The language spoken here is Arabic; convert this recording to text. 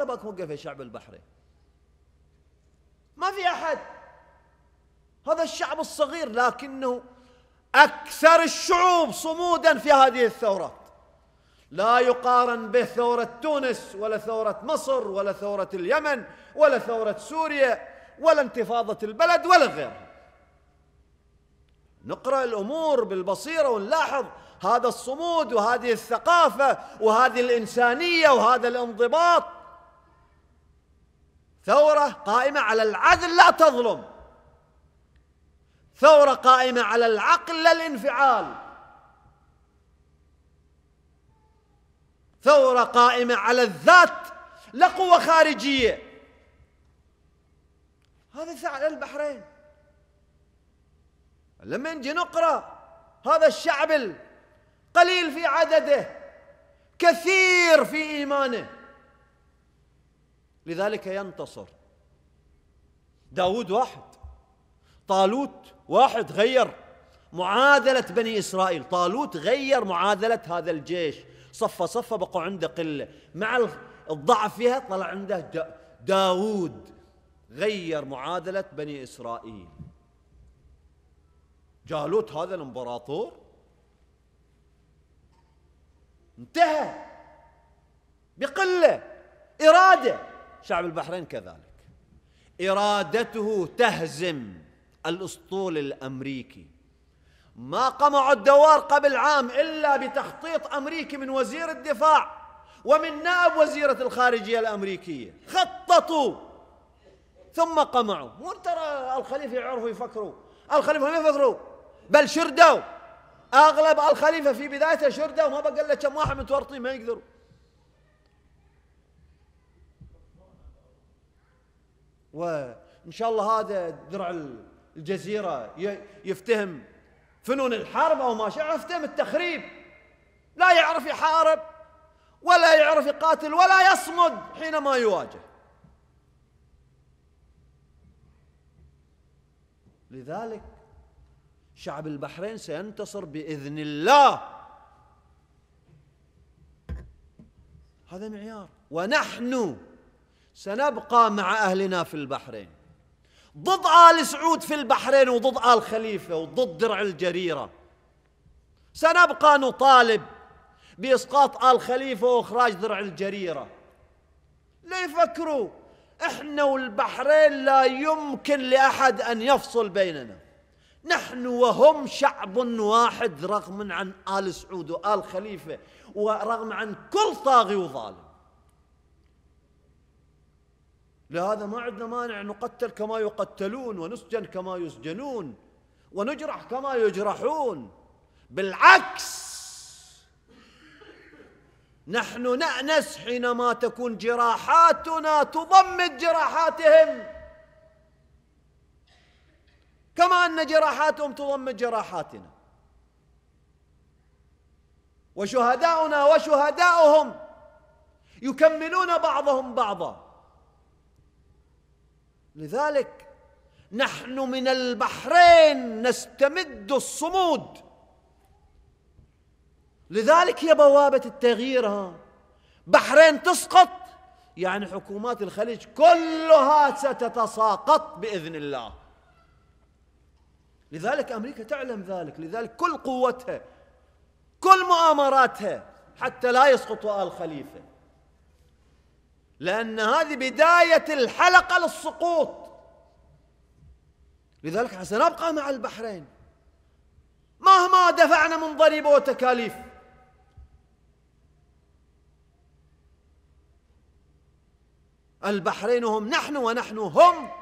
على بالك وقف شعب البحري ما في أحد هذا الشعب الصغير لكنه أكثر الشعوب صمودا في هذه الثورات لا يقارن به ثورة تونس ولا ثورة مصر ولا ثورة اليمن ولا ثورة سوريا ولا انتفاضة البلد ولا غيرها نقرأ الأمور بالبصيرة ونلاحظ هذا الصمود وهذه الثقافة وهذه الإنسانية وهذا الانضباط ثورة قائمة على العدل لا تظلم ثورة قائمة على العقل لا الانفعال ثورة قائمة على الذات لا قوة خارجية هذا فعل البحرين لما نجي نقرأ هذا الشعب القليل في عدده كثير في إيمانه لذلك ينتصر داود واحد طالوت واحد غير معادلة بني إسرائيل طالوت غير معادلة هذا الجيش صفى صفى بقوا عنده قلة مع الضعف فيها طلع عنده داود غير معادلة بني إسرائيل جالوت هذا الامبراطور انتهى بقلة إرادة شعب البحرين كذلك إرادته تهزم الأسطول الأمريكي ما قمعوا الدوار قبل عام إلا بتخطيط أمريكي من وزير الدفاع ومن نائب وزيرة الخارجية الأمريكية خططوا ثم قمعوا مو ترى الخليفة يعرفوا يفكروا الخليفة ما يفكروا بل شردوا أغلب الخليفة في بدايته شردوا ما بقى إلا كم واحد متورطين ما يقدروا وان شاء الله هذا درع الجزيره يفتهم فنون الحرب او ما شابه يفتهم التخريب لا يعرف يحارب ولا يعرف يقاتل ولا يصمد حينما يواجه لذلك شعب البحرين سينتصر باذن الله هذا معيار ونحن سنبقى مع أهلنا في البحرين ضد آل سعود في البحرين وضد آل خليفة وضد درع الجريرة سنبقى نطالب بإسقاط آل خليفة وإخراج درع الجريرة لا يفكروا احنا والبحرين لا يمكن لأحد أن يفصل بيننا نحن وهم شعب واحد رغم عن آل سعود وآل خليفة ورغم عن كل طاغي وظالم لهذا ما عندنا مانع نقتل كما يقتلون ونسجن كما يسجنون ونجرح كما يجرحون بالعكس نحن نأنس حينما تكون جراحاتنا تضمد جراحاتهم كما أن جراحاتهم تضمد جراحاتنا وشهداؤنا وشهداؤهم يكملون بعضهم بعضا لذلك نحن من البحرين نستمد الصمود لذلك هي بوابة التغيير ها بحرين تسقط يعني حكومات الخليج كلها ستتساقط بإذن الله لذلك أمريكا تعلم ذلك لذلك كل قوتها كل مؤامراتها حتى لا يسقط آل خليفه لأن هذه بداية الحلقة للسقوط لذلك سنبقى مع البحرين مهما دفعنا من ضريبة وتكاليف البحرين هم نحن ونحن هم